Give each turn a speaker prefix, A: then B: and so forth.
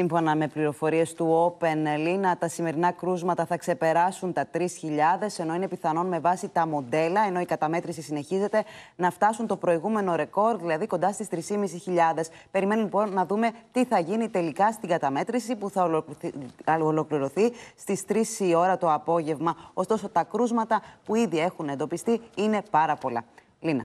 A: Σύμφωνα με πληροφορίες του Open Ελλήνα, τα σημερινά κρούσματα θα ξεπεράσουν τα 3.000, ενώ είναι πιθανόν με βάση τα μοντέλα, ενώ η καταμέτρηση συνεχίζεται, να φτάσουν το προηγούμενο ρεκόρ, δηλαδή κοντά στις 3.500. Περιμένουμε λοιπόν να δούμε τι θα γίνει τελικά στην καταμέτρηση που θα ολοκληρωθεί στις 3 ώρα το απόγευμα. Ωστόσο, τα κρούσματα που ήδη έχουν εντοπιστεί είναι πάρα πολλά.